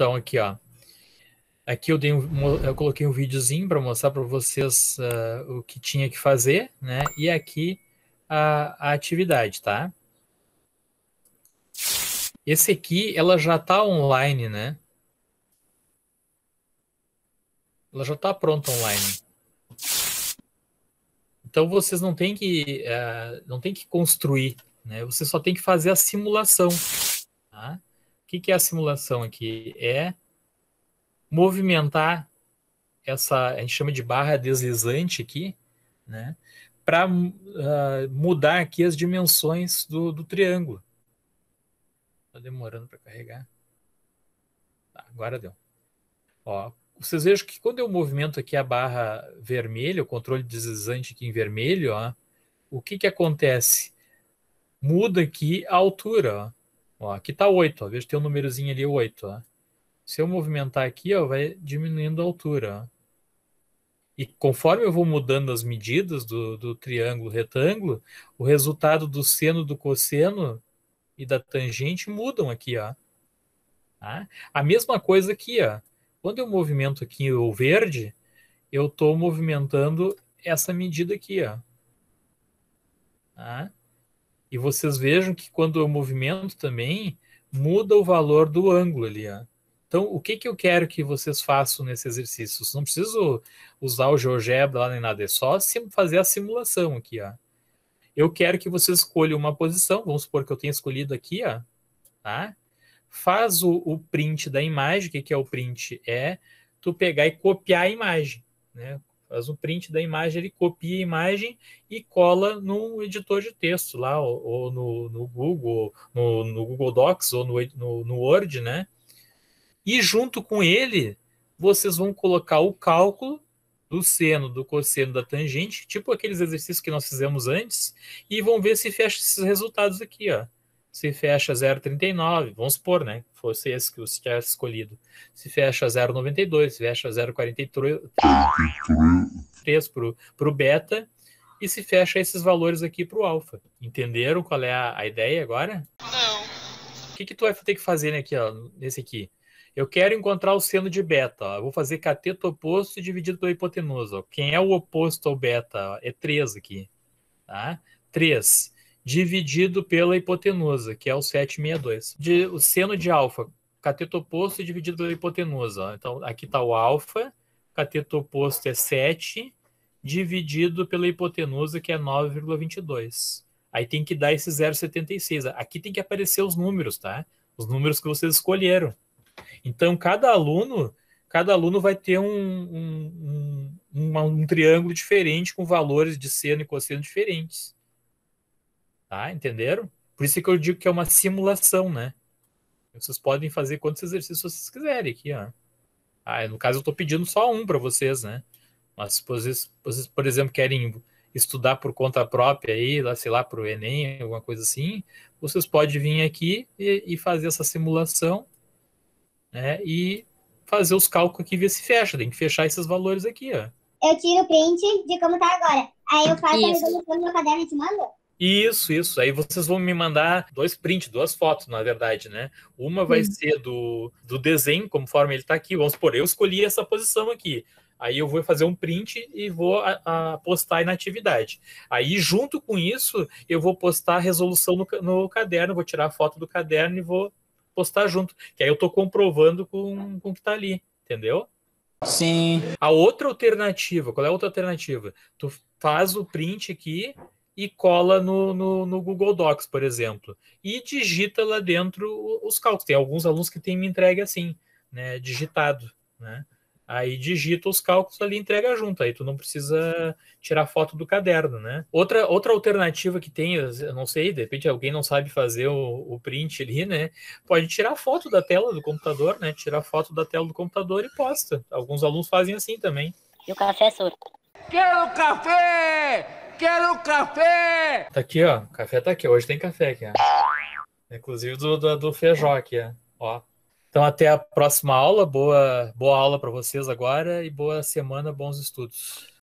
então aqui, ó. Aqui eu, dei um, eu coloquei um videozinho para mostrar para vocês uh, o que tinha que fazer, né? E aqui a, a atividade, tá? Esse aqui, ela já está online, né? Ela já está pronta online. Então vocês não tem que uh, não tem que construir, né? Você só tem que fazer a simulação que, que é a simulação aqui? É movimentar essa, a gente chama de barra deslizante aqui, né? Para uh, ah, mudar aqui as dimensões do, do triângulo. Tá demorando para carregar. Tá, agora deu. Ó, vocês vejam que quando eu movimento aqui a barra vermelha, o controle deslizante aqui em vermelho, ó, o que, que acontece? Muda aqui a altura. Ó. Ó, aqui está 8, ó, veja tem um númerozinho ali 8. Ó. Se eu movimentar aqui, ó, vai diminuindo a altura. Ó. E conforme eu vou mudando as medidas do, do triângulo retângulo, o resultado do seno, do cosseno e da tangente mudam aqui. Ó. Tá? A mesma coisa aqui. Ó. Quando eu movimento aqui o verde, eu estou movimentando essa medida aqui. Ó. Tá? E vocês vejam que quando eu é movimento também, muda o valor do ângulo ali. Ó. Então, o que, que eu quero que vocês façam nesse exercício? Não preciso usar o GeoGebra lá nem nada, é só fazer a simulação aqui. Ó. Eu quero que vocês escolham uma posição, vamos supor que eu tenha escolhido aqui, ó, tá? faz o, o print da imagem, o que, que é o print? É tu pegar e copiar a imagem. Né? faz um print da imagem, ele copia a imagem e cola num editor de texto lá, ou, ou no, no, Google, no, no, Google Docs, ou no, no, Word, né? E junto com ele, vocês vão colocar o cálculo do seno, do cosseno, da tangente, tipo aqueles exercícios que nós fizemos antes, e vão ver se fecha esses resultados aqui, ó se fecha 0,39, vamos supor, né? Fosse esse que você tivesse escolhido. Se fecha 0,92, se fecha 0,43 para o beta e se fecha esses valores aqui para o alfa. Entenderam qual é a, a ideia agora? Não. O que, que tu vai ter que fazer né, aqui, ó, nesse aqui? Eu quero encontrar o seno de beta. Ó. Eu vou fazer cateto oposto dividido pela hipotenusa. Ó. Quem é o oposto ao beta? Ó. É 3 aqui. Tá? 3 dividido pela hipotenusa, que é o 762. De, o seno de alfa, cateto oposto dividido pela hipotenusa. Então, aqui está o alfa, cateto oposto é 7, dividido pela hipotenusa, que é 9,22. Aí tem que dar esse 0,76. Aqui tem que aparecer os números, tá? Os números que vocês escolheram. Então, cada aluno, cada aluno vai ter um, um, um, um triângulo diferente com valores de seno e cosseno diferentes. Tá? Entenderam? Por isso que eu digo que é uma simulação, né? Vocês podem fazer quantos exercícios vocês quiserem aqui, ó. Ah, no caso, eu estou pedindo só um para vocês, né? Mas se vocês, vocês, por exemplo, querem estudar por conta própria aí, lá, sei lá, para o Enem, alguma coisa assim, vocês podem vir aqui e, e, fazer essa simulação, né? E fazer os cálculos aqui e ver se fecha. Tem que fechar esses valores aqui, ó. Eu tiro o print de como tá agora. Aí eu faço Isso. a resolução no meu caderno e te mando? Isso, isso. Aí vocês vão me mandar dois prints, duas fotos, na verdade, né? Uma vai ser do, do desenho, conforme ele está aqui. Vamos supor, eu escolhi essa posição aqui. Aí eu vou fazer um print e vou a, a postar aí na atividade. Aí, junto com isso, eu vou postar a resolução no, no caderno, vou tirar a foto do caderno e vou postar junto. Que aí eu estou comprovando com, com o que está ali, entendeu? Sim. A outra alternativa, qual é a outra alternativa? Tu faz o print aqui e cola no, no, no, Google Docs, por exemplo, e digita lá dentro os cálculos. Tem alguns alunos que têm me entregue assim, né, digitado, né? Aí digita os cálculos ali e entrega junto. Aí tu não precisa tirar foto do caderno, né? Outra, outra alternativa que tem, eu não sei, de repente alguém não sabe fazer o, o print ali, né? Pode tirar foto da tela do computador, né? Tirar foto da tela do computador e posta. Alguns alunos fazem assim também. E o café, é senhor? Quero café! quero café! Tá aqui, ó. O café tá aqui. Hoje tem café aqui, ó. Inclusive do, do, do feijó aqui, ó. Então até a próxima aula. Boa, boa aula para vocês agora e boa semana, bons estudos.